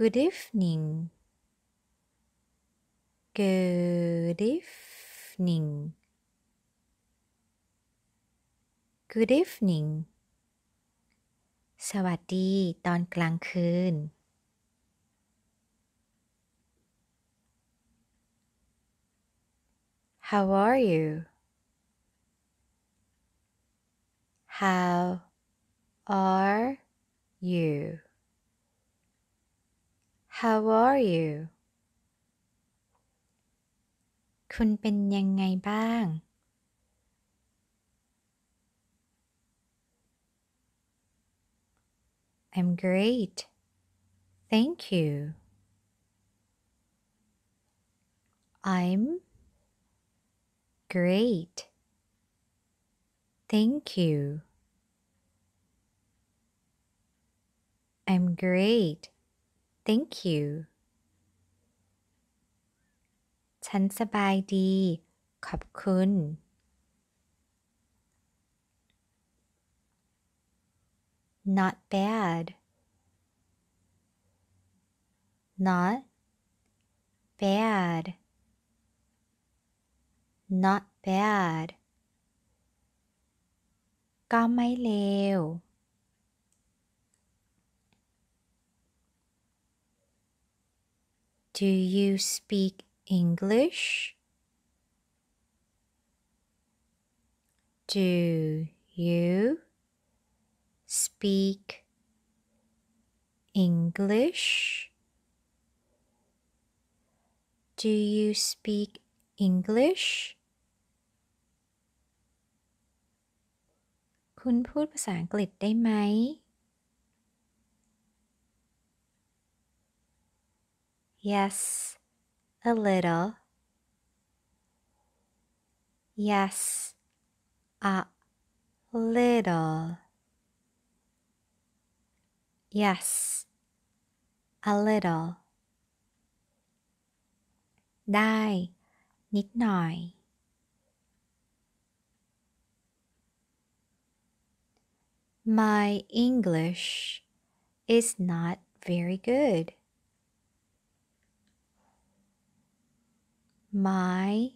Good evening. Good evening. Good evening. สวัสดีตอนกลางคืน How are you? How are you? How are you คุณเป็นยังไงบ้าง I'm great thank you I'm great thank you I'm great thank you ฉันสบายดี ขอบคุณ not bad not bad not bad ก็ไม่เลว Do you speak English? Do you speak English? Do you speak English? คุณพูดภาษาอังกฤษได้ไหม Yes, a little. Yes, a little. Yes, a little. ได้ นิดหน่อย My English is not very good. My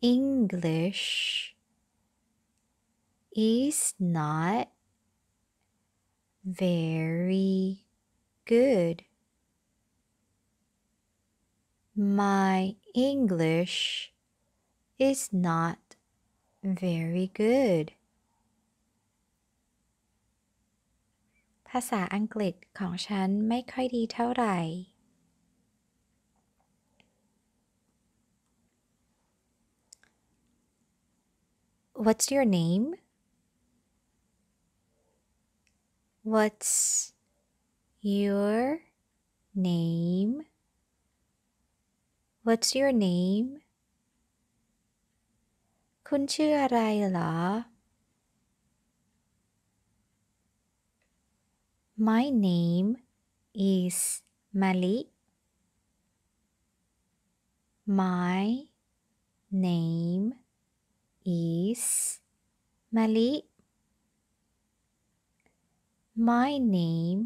English is not very good. My English is not very good. ภาษาอังกฤษของฉันไม่ค่อยดีเท่าไหร่ What's your name? What's your name? What's your name? คุณชื่ออะไรเหรอ My name is Mali. My name is Mali. My name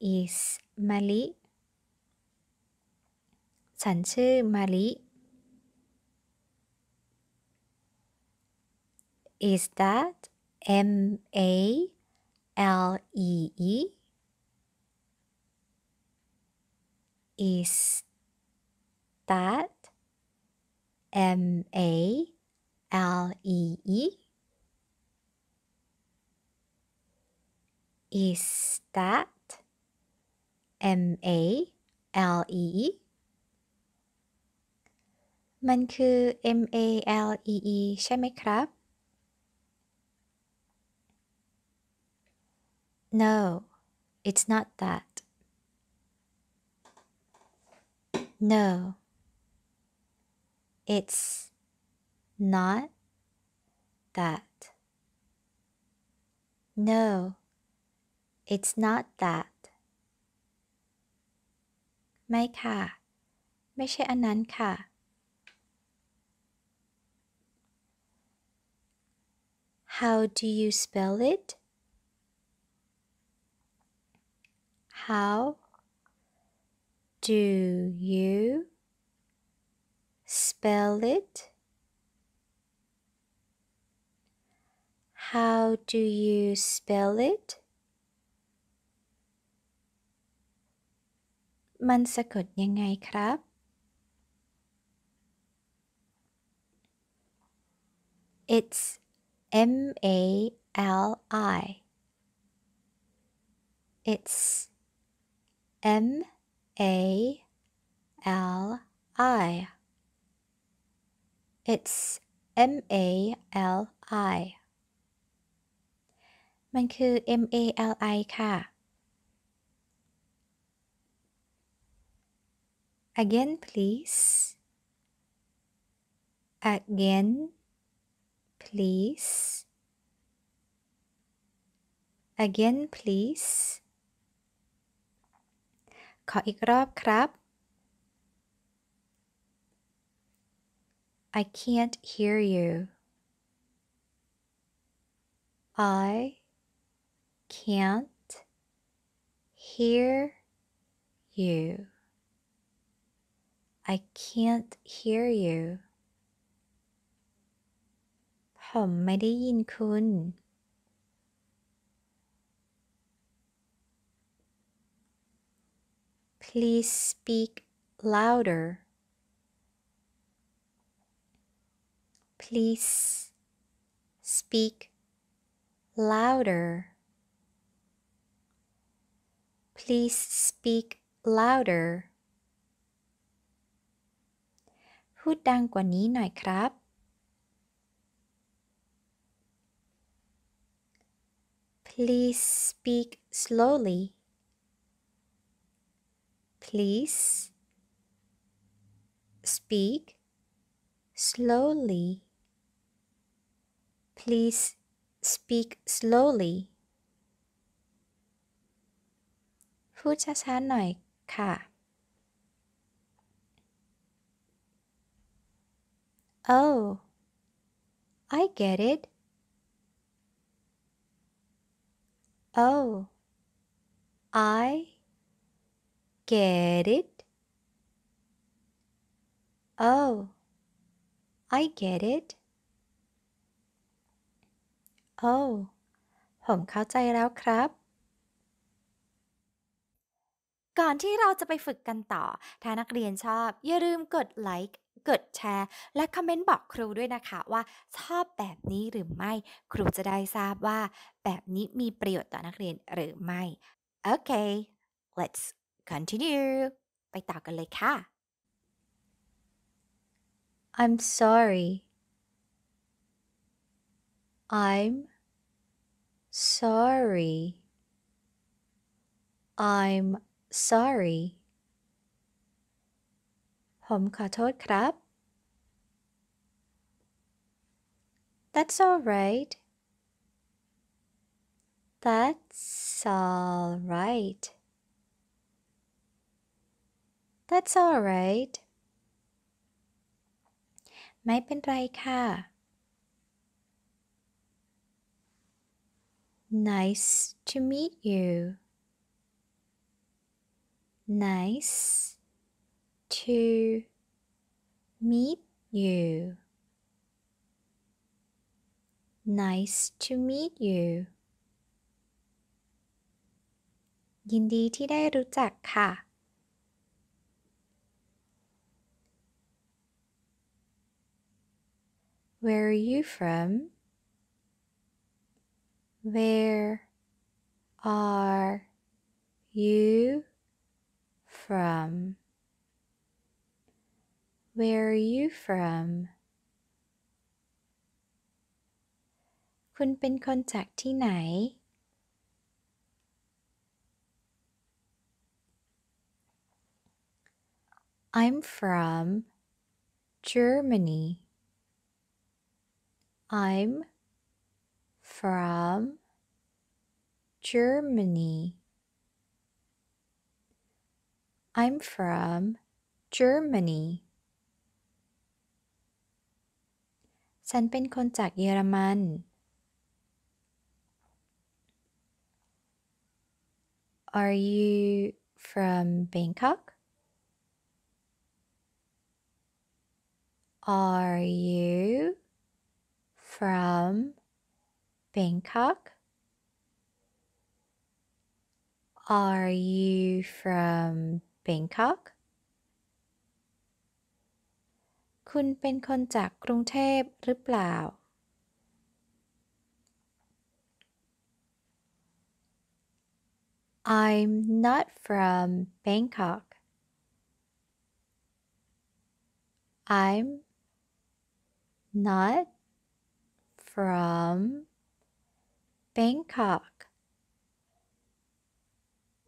is Mali. ฉันชื่อมาลิ Is that M A L E E? Is that M A L E E. Is that M A L E E? มันคือ M A L E E ใช่ไหมครับ No, it's not that. No, it's not that. No, it's not that. ไม่ค่ะไม่ใช่อันนั้นค่ะ How do you spell it? How do you spell it? How do you spell it? มันสะกดยังไงครับ It's M A L I. It's M A L I. It's M A L I. มันคือ MALI ค่ะ again please again please again please ขออีกรอบครับ I can't hear you. I can't hear you. I can't hear you ผมไม่ได้ยินคุณ Please speak louder. Please speak louder. Please speak louder. พูดดังกว่านี้หน่อยครับ Please speak slowly. Please speak slowly. Please speak slowly. พูดช้าๆ หน่อย ค่ะ Oh I get it Oh I get it Oh I get it Oh ผมเข้าใจแล้วครับก่อนที่เราจะไปฝึกกันต่อ ถ้านักเรียนชอบ อย่าลืมกดไลค์กดแชร์ และคอมเมนต์บอกครูด้วยนะคะ ว่าชอบแบบนี้หรือไม่ ครูจะได้ทราบว่าแบบนี้มีประโยชน์ต่อนักเรียนหรือไม่ โอเค let's continue ไปต่อกันเลยค่ะ I'm sorry I'm sorry I'm sorry ผมขอโทษครับ That's alright l That's alright l That's alright l ไม่เป็นไรค่ะ Nice to meet you Nice to meet you. Nice to meet you. ยินดีที่ได้รู้จักค่ะ Where are you from? Where are you from? Where are you from? คุณเป็นคนจากที่ไหน I'm from Germany. I'm from Germany. I'm from Germany ฉันเป็นคนจากเยอรมัน Are you from Bangkok? Are you from Bangkok? Are you from Bangkok คุณเป็นคนจากกรุงเทพหรือเปล่า I'm not from Bangkok I'm not from Bangkok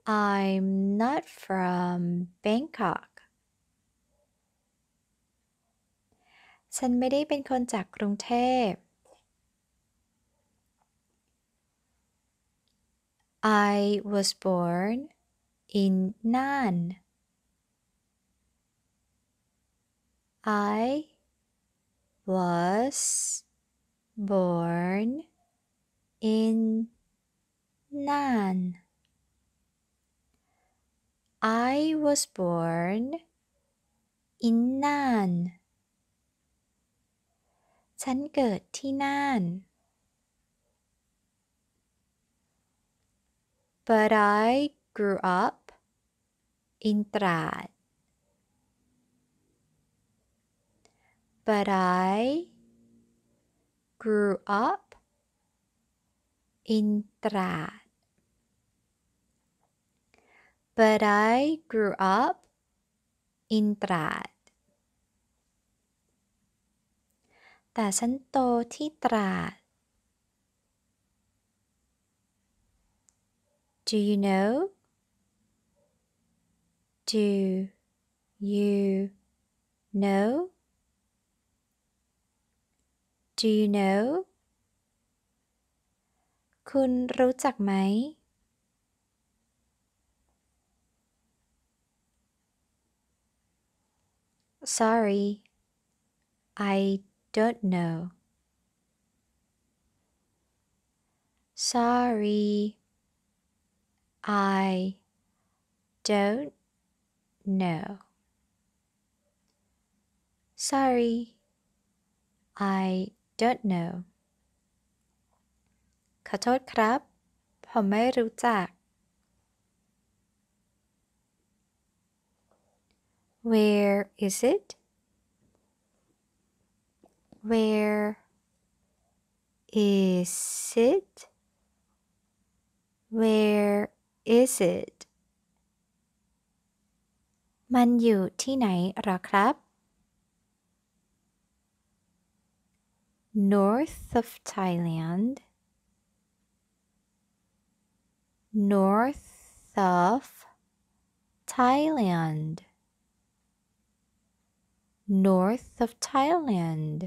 I'm not from Bangkok ฉันไม่ได้เป็นคนจากกรุงเทพ I was born in Nan I was born in Nan I was born in Nan Nan. but I grew up in Trad but I grew up in Trad but I grew up in ตราดแต่ฉันโตที่ตราด Do you know? Do you know? Do you know? คุณรู้จักไหม Sorry, I don't know. Sorry, I don't know. Sorry, I don't know. ขอโทษครับ Where is it? Where is it? Where is it? มันอยู่ที่ไหนหรอครับ North of Thailand North of Thailand north of Thailand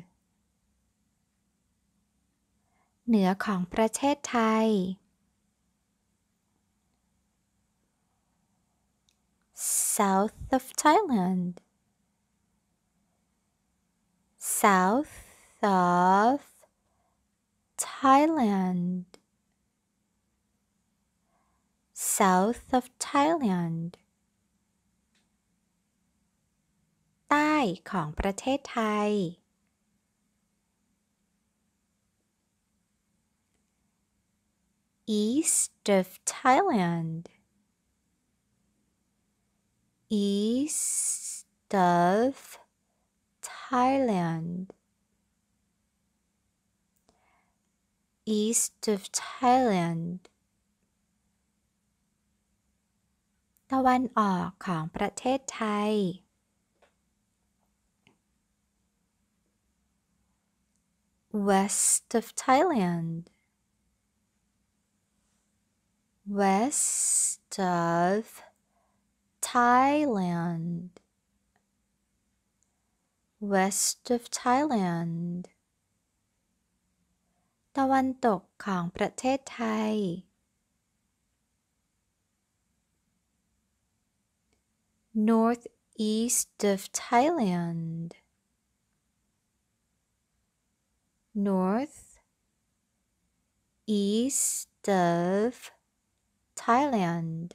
เหนือของประเทศไทย south of Thailand south of Thailand south of Thailand ใต้ของประเทศไทย East of Thailand East of Thailand East of Thailand ตะวันออกของประเทศไทย west of Thailand. West of Thailand. West of Thailand. ตะวันตกของประเทศไทย Northeast of Thailand. north east of Thailand.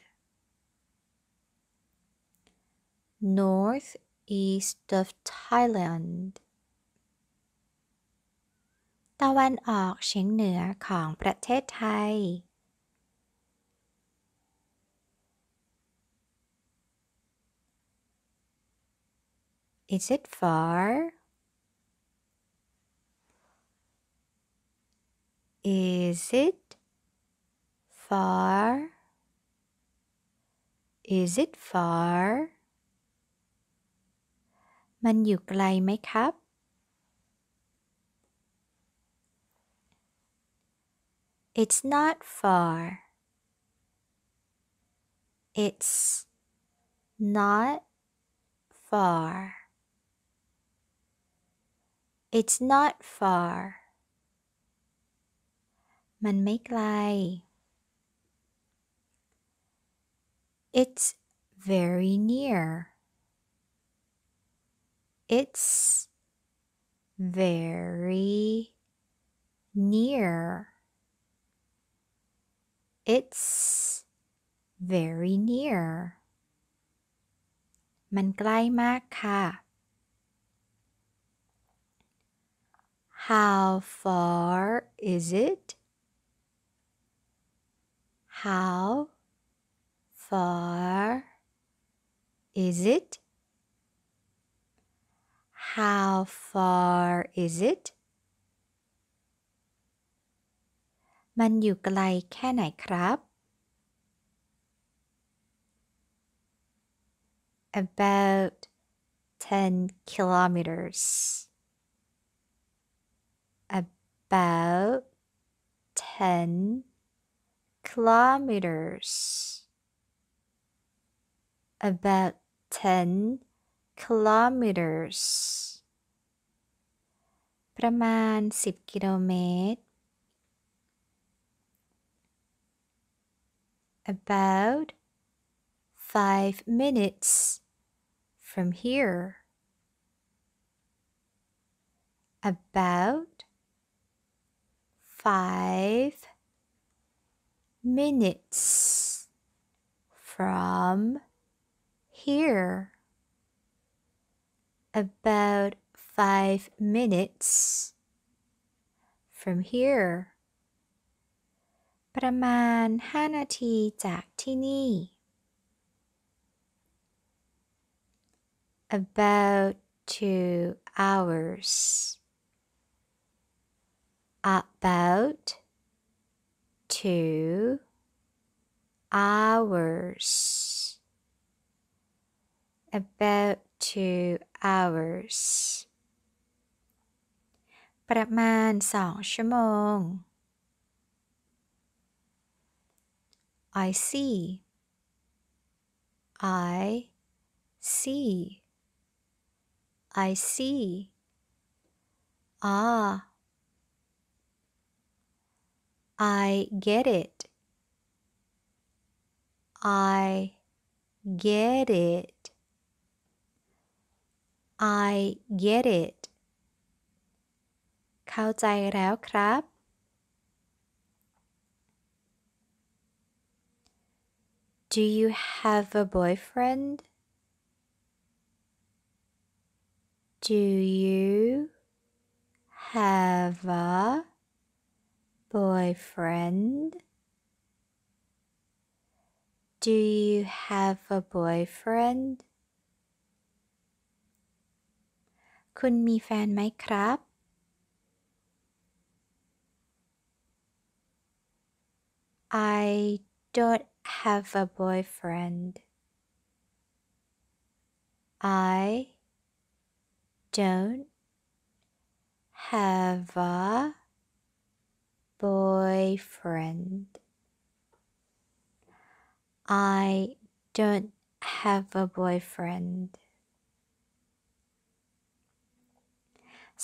North east of Thailand. ตะวันออกเฉียงเหนือของประเทศไทย Is it far? Is it far? Is it far? มันอยู่ไกลไหมครับ It's not far. It's not far. It's not far. มันไม่ไกล It's very near. It's very near. It's very near. มันใกล้มากค่ะ How far is it? How far is it? How far is it? มันอยู่ไกลแค่ไหนครับ About 10 kilometers About 10 kilometers. About 10 kilometers ประมาณ10 about 5 minutes from here about 5 minutes from here. About five minutes from here. ประมาณ5นาทีจากที่นี่ About two hours. About two hours. About two hours. ประมาณสองชั่วโมง I see. I see. I see. Ah. I get it. I get it. I get it เข้าใจแล้วครับ Do you have a boyfriend? Do you have a boyfriend? Do you have a boyfriend? คุณมีแฟนไหมครับ I don't have a boyfriend. I don't have a boyfriend. I don't have a boyfriend.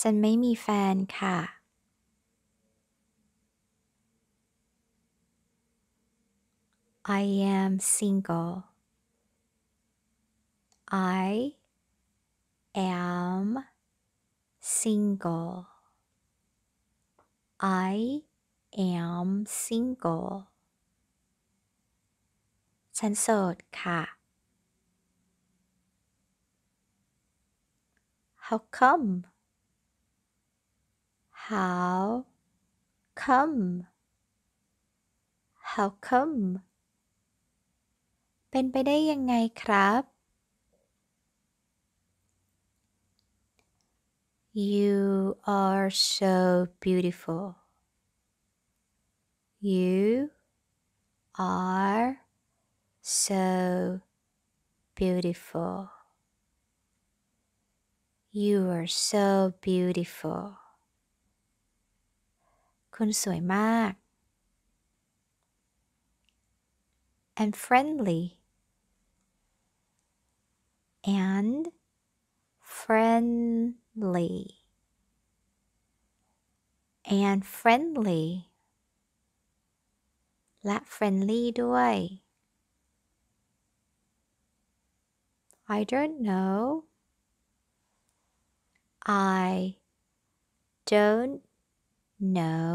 ฉันไม่มีแฟนค่ะ I am single. I am single. I am single ฉันโสดค่ะ How come How come How come เป็นไปได้ยังไงครับ You are so beautiful You are so beautiful. You are so beautiful. คุณสวยมาก and friendly and friendly and friendly และเฟรนลี่ด้วย I don't know I don't know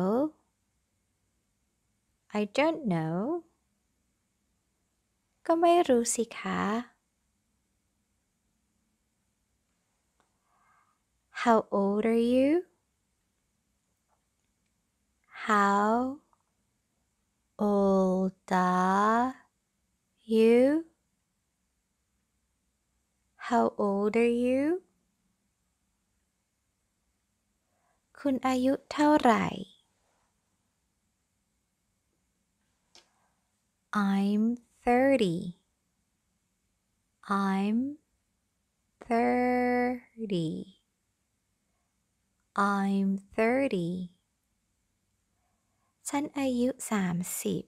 I don't know ก็ไม่รู้สิคะ How old are you? How old are you? How old are you? คุณอายุเท่าไหร่ I'm thirty. I'm thirty. I'm thirty. ฉันอายุสามสิบ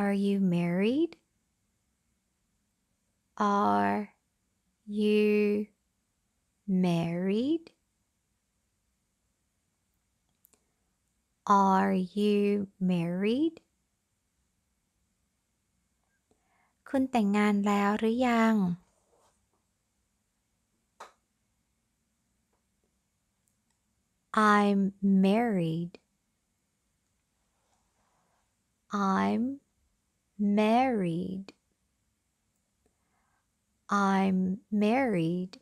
Are you married? Are you married? Are you married? คุณแต่งงานแล้วหรือยัง I'm married. I'm married. I'm married.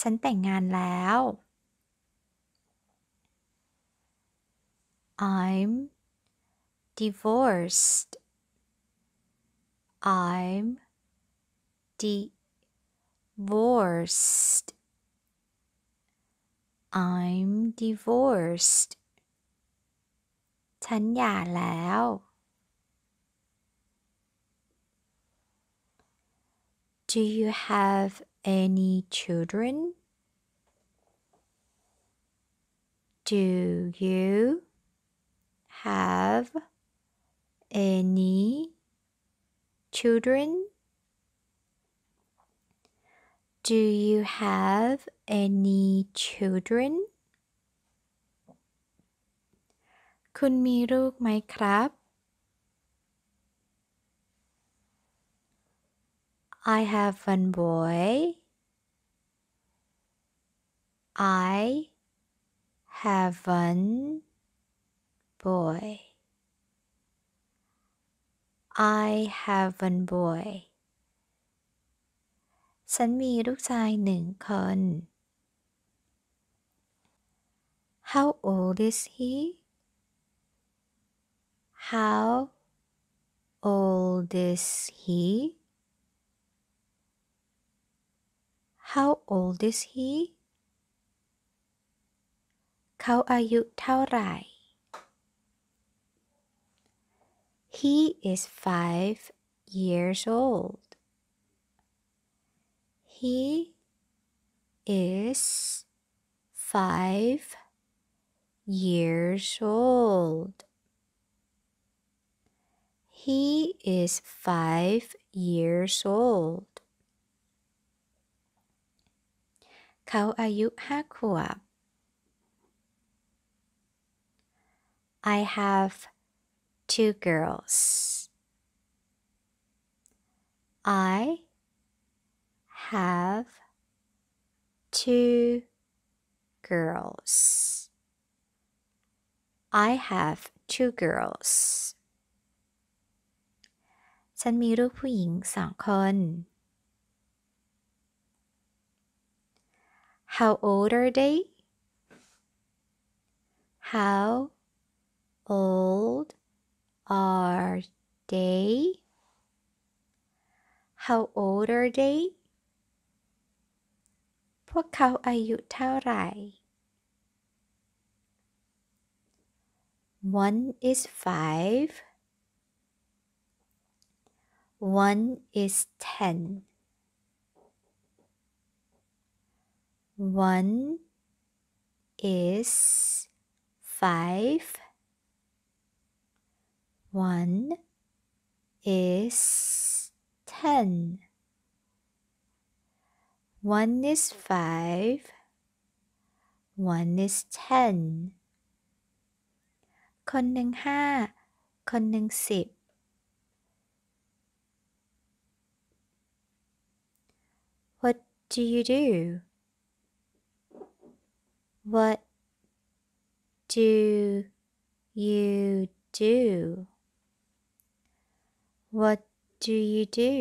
ฉันแต่งงานแล้ว I'm divorced. I'm divorced. I'm divorced ฉันหย่าแล้ว Do you have any children? Do you have any children? Do you have any children? คุณมีลูกไหมครับ I have one boy. I have one boy. I have one boy. ฉันมีลูกชายหนึ่งคน How old is he? How old is he? How old is he? เขาอายุเท่าไหร่ He is five years old. He is five years old. He is five years old. เขาอายุห้าขวบ I have two girls. I have two girls. I have two girls. ฉันมีลูกผู้หญิงสองคน How old are they? How old are they? How old are they? พวกเขาอายุเท่าไหร่ One is five. One is ten. One is five. One is ten. One is five, one is ten คนหนึ่งห้าคนหนึ่งสิบ What do you do? What do you do? What do you do?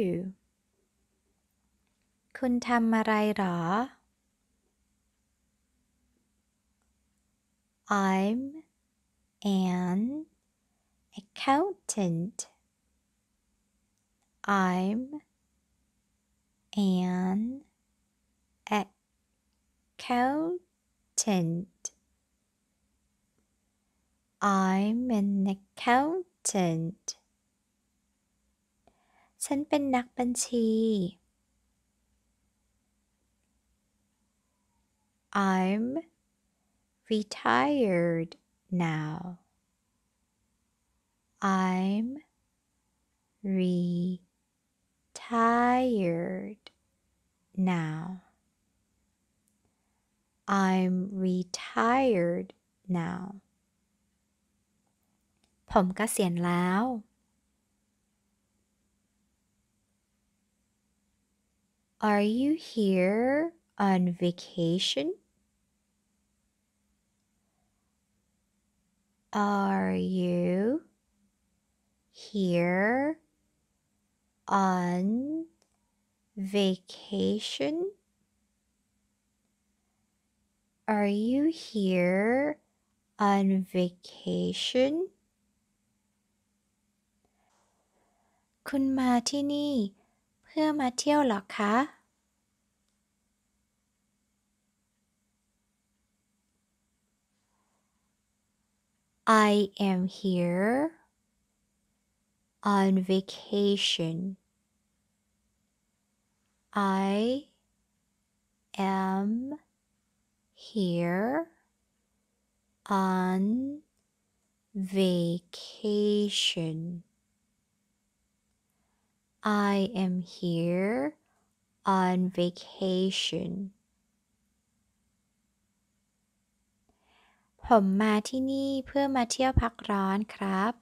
คุณทำอะไรหรอ I'm an accountant I'm an accountant I'm an accountant ฉันเป็นนักบัญชี I'm retired now. I'm retired now. I'm retired now. ผมกเกษียณแล้ว Are you here on vacation? Are you here on vacation? Are you here on vacation? คุณมาที่นี่เพื่อมาเที่ยวหรอคะ I am here on vacation. I am here on vacation. I am here on vacation. ผมมาที่นี่เพื่อมาเที่ยวพักร้อนครับ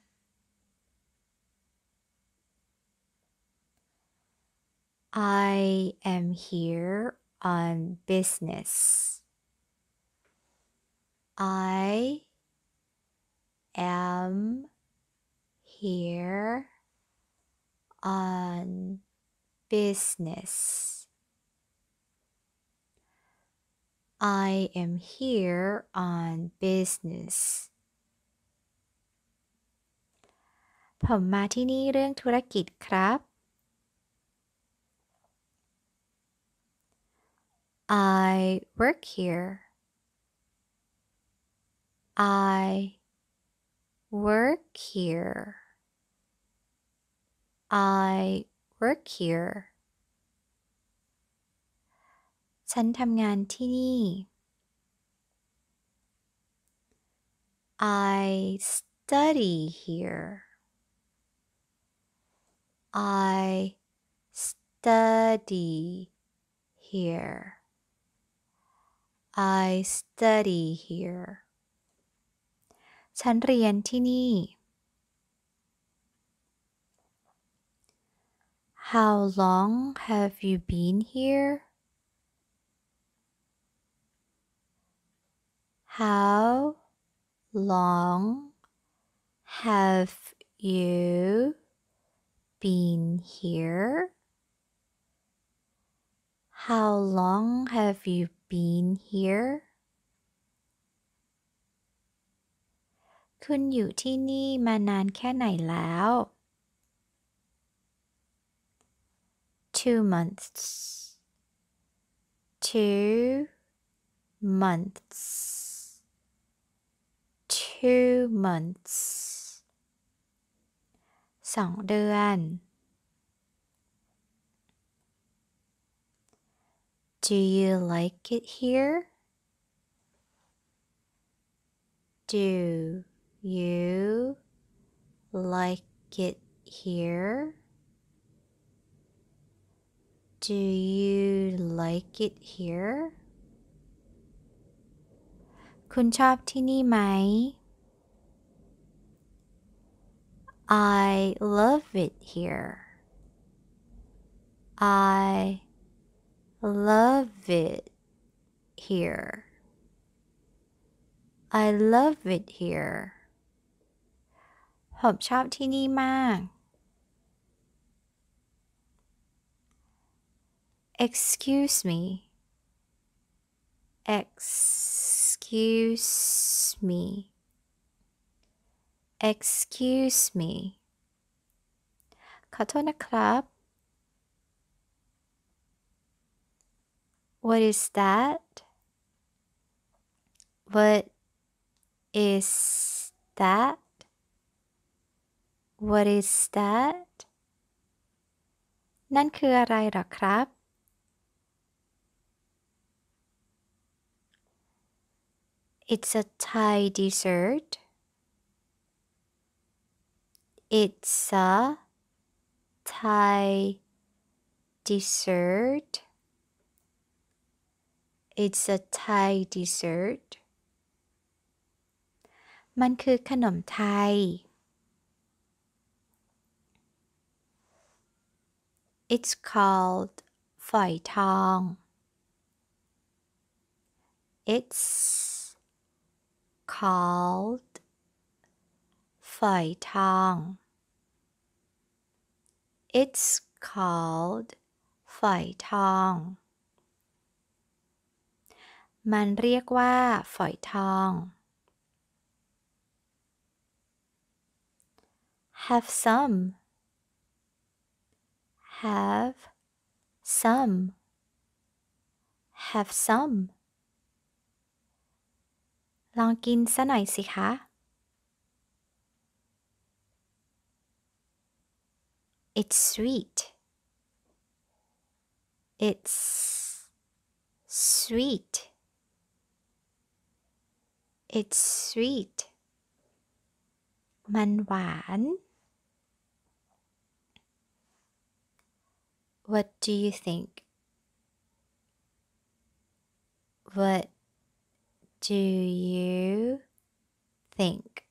I am here on business I am here on business I am here on business ผมมาที่นี่เรื่องธุรกิจครับ I work here I work here I work here ฉันทำงานที่นี่ I study here I study here I study here ฉันเรียนที่นี่ How long have you been here? How long have you been here? How long have you been here? คุณอยู่ที่นี่มานานแค่ไหนแล้ว Two months. Two months two months สองเดือน Do you like it here? Do you like it here? Do you like it here? คุณชอบที่นี่ไหม I love it here. I love it here. I love it here. ผมชอบที่นี่มาก Excuse me. Excuse me excuse me ขอโทษนะครับ what is that what is that what is that นั่นคืออะไรหรอครับ It's a Thai dessert. It's a Thai dessert. It's a Thai dessert. มันคือขนมไทย It's called ฝอยทอง It's called ไฟทาง It's called ไฟทอง มันเรียกว่า ฝอยทอง have some have some have some ลองกินซะหน่อยสิคะ It's sweet. It's sweet. It's sweet. Manwan. What do you think? What do you think?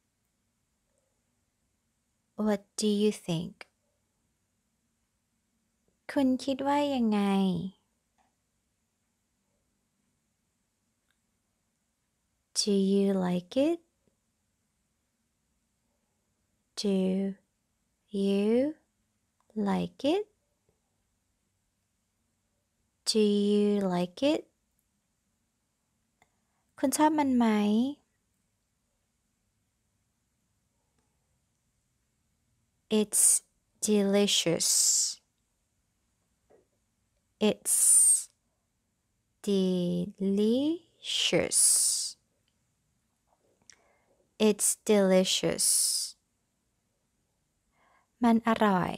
What do you think? คุณคิดว่ายังไง Do you like it? Do you like it? Do you like it? คุณชอบมันไหม It's delicious. It's delicious. It's delicious มันอร่อย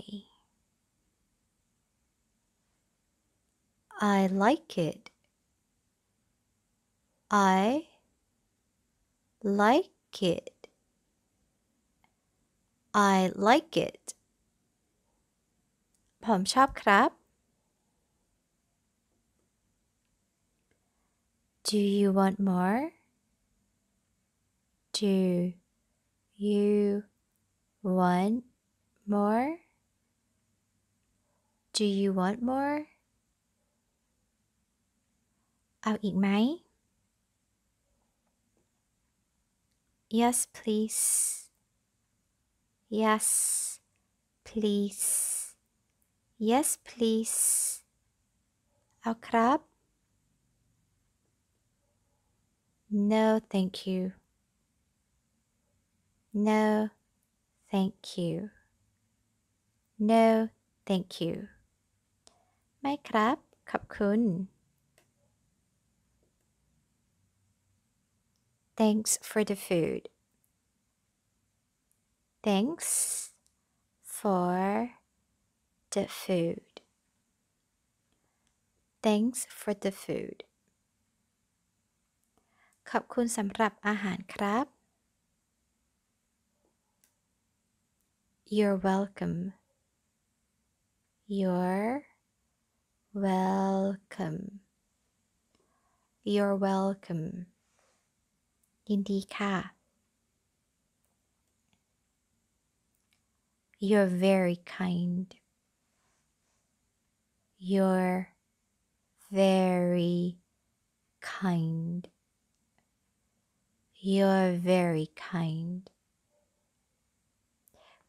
I like it I like it I like it ผมชอบครับ Do you want more? Do you want more? Do you want more? เอาอีกไหม Yes please Yes please Yes please เอาครับ No, thank you. No, thank you. No, thank you. ไม่ครับ Thanks for the food. Thanks for the food. Thanks for the food. ขอบคุณสำหรับอาหารครับ You're welcome You're welcome You're welcome ยินดีค่ะ You're very kind You're very kind You are very kind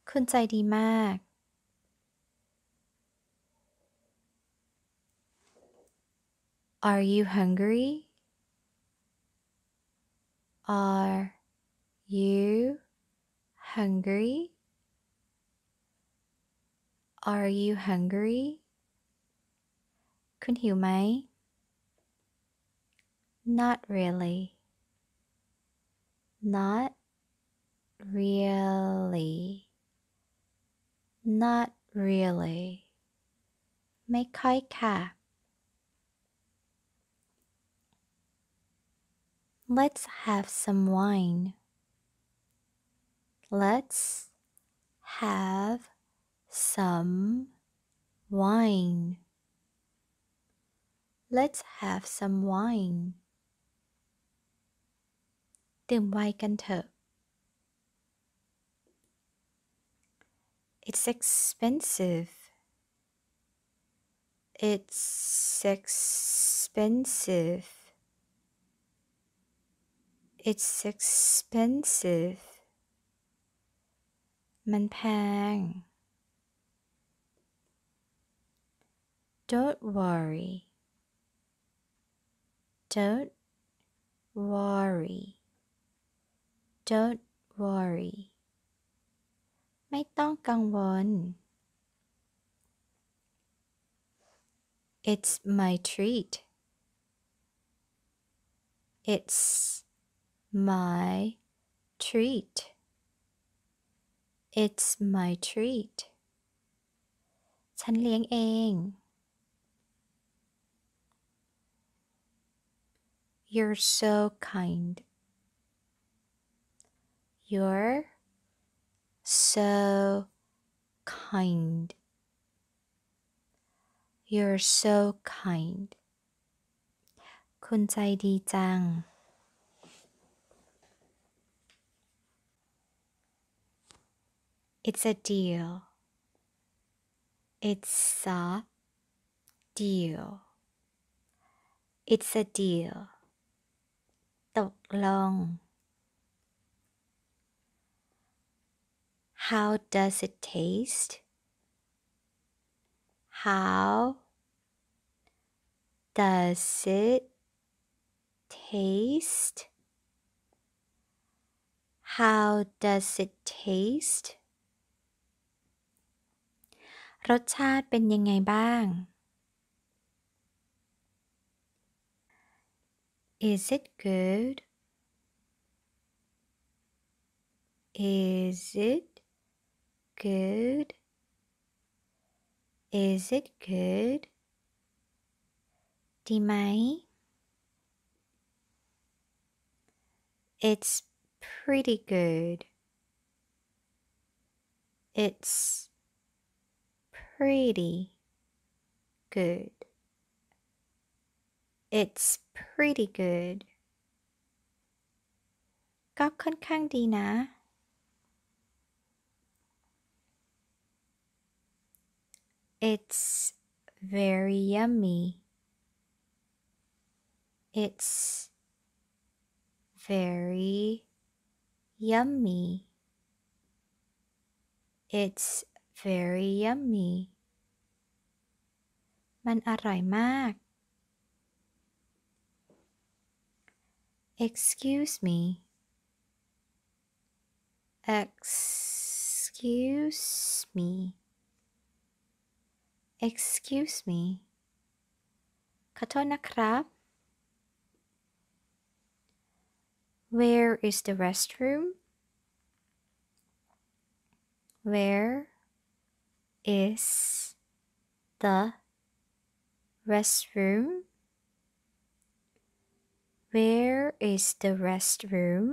คุณใจดีมาก Are you hungry? Are you hungry? Are you hungry? คุณหิวไหม Not really. Not really. Not really. ka. let Let's have some wine. Let's have some wine. Let's have some wine. ดื่มไวน์กันเถอะ It's expensive It's expensive It's expensive มันแพง Don't worry Don't worry don't worry ไม่ต้องกังวล It's my treat It's my treat It's my treat ฉันเลี้ยงเอง You're so kind you're so kind. You're so kind. คุณใจดีจัง It's a deal. It's a deal. It's a deal. ตกลง How does it taste? How does it taste? How does it taste? รสชาติเป็นยังไงบ้าง Is it good? Is it good? Is it good? Dimai? It's pretty good. It's pretty good. It's pretty good. ก็ค่อนข้างดีนะ It's very yummy. It's very yummy. It's very yummy. มันอร่อยมาก Excuse me. Excuse me. Excuse me. Katona krab? Where is the restroom? Where is the restroom? Where is the restroom?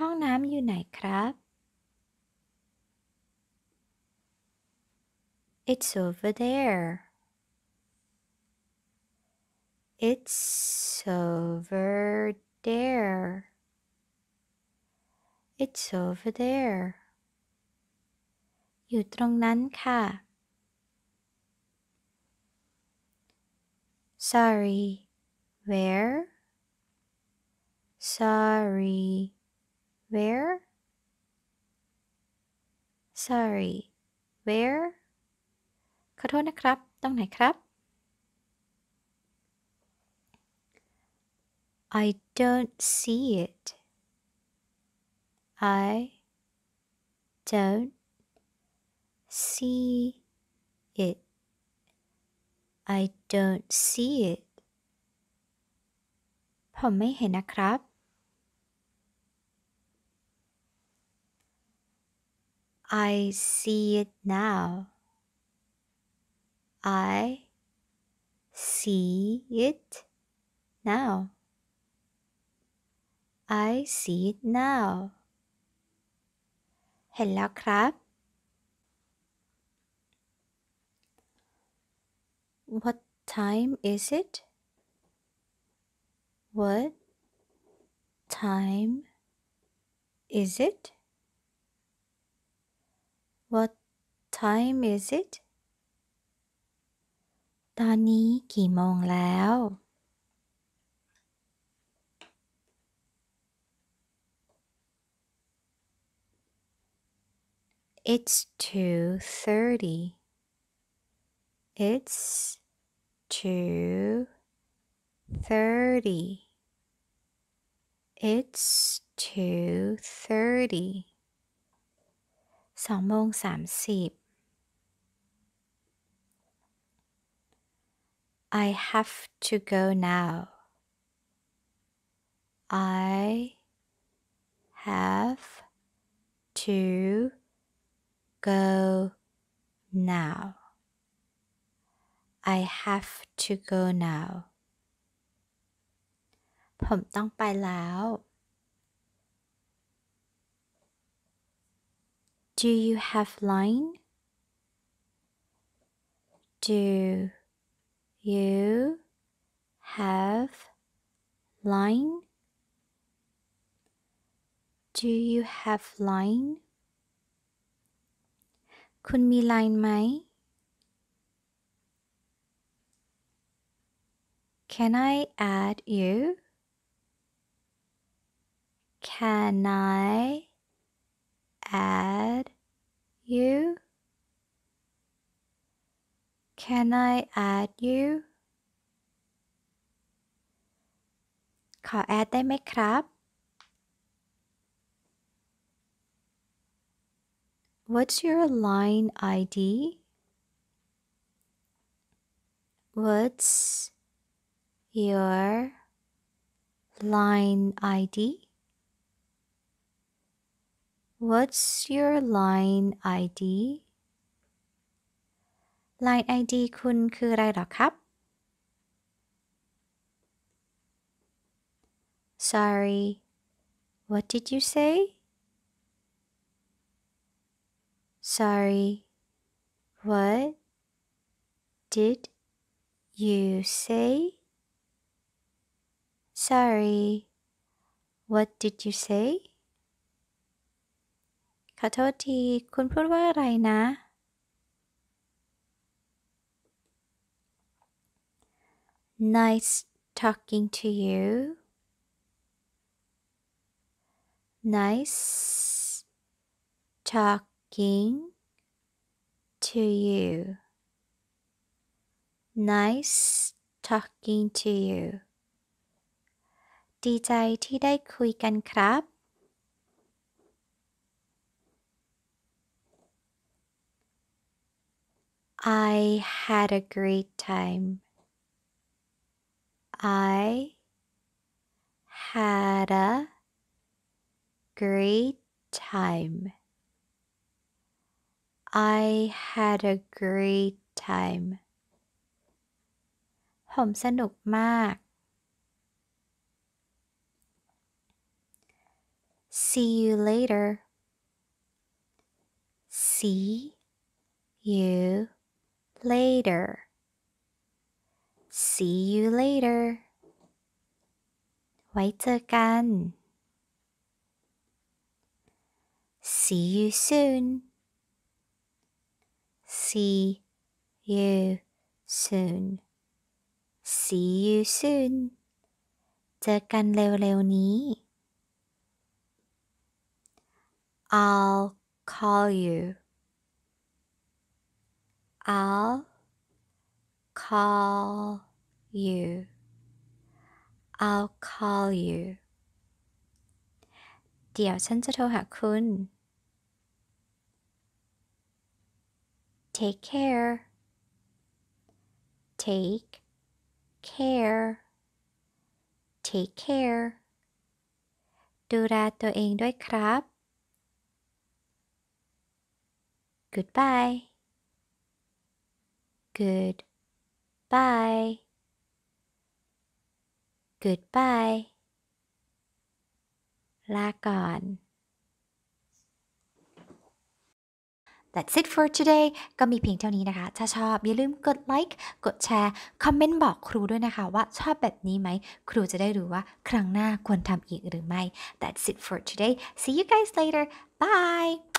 ห้องน้ำอยู่ไหนครับ It's over there. It's over there. It's over there. อยู่ตรงนั้นค่ะ Sorry. Where? Sorry. Where? Sorry. Where? อโทษนะครับ ตรงไหนครับ I don't see it I don't see it I don't see it ผมไม่เห็นนะครับ I see it now I see it now. I see it now. เห็นแล้วครับ What time is it? What time is it? What time is it? ตอนนี้กี่โมงแล้ว It's two t h It's two t h It's thirty. สองโมงสามสิบ I have to go now. I have to go now. I have to go now ผมต้องไปแล้ว Do you have line? Do you have line? Do you have line? คุณมี line mai? Can I add you? Can I add you? Can I add you ขอแอดได้ไหมครับ What's your line ID What's your line ID What's your line ID Line ID คุณคืออะไร หรอครับ Sorry what did you say Sorry what did you say Sorry what did you say ขอโทษที คุณพูดว่าอะไรนะ Nice talking to you. Nice talking to you. Nice talking to you. ดีใจที่ได้คุยกันครับ I had a great time. I had a great time. I had a great time. ผมสนุกมาก See you later. See you later see you later ไว้เจอกัน see you soon see you soon see you soon เจอกันเร็วๆนี้ I'll call you I'll call you. I'll call you. เดี๋ยวฉันจะโทรหาคุณ Take care. Take care. Take care. ดูแลตัวเองด้วยครับ Goodbye. Goodbye. Goodbye ลา ก่อน That's it for today ก็มีเพียงเท่านี้นะคะ ถ้าชอบอย่าลืมกดไลค์ กดแชร์ คอมเมนต์บอกครูด้วยนะคะว่าชอบแบบนี้ไหม ครูจะได้รู้ว่าครั้งหน้าควรทำอีกหรือไม่ That's it for today see you guys later bye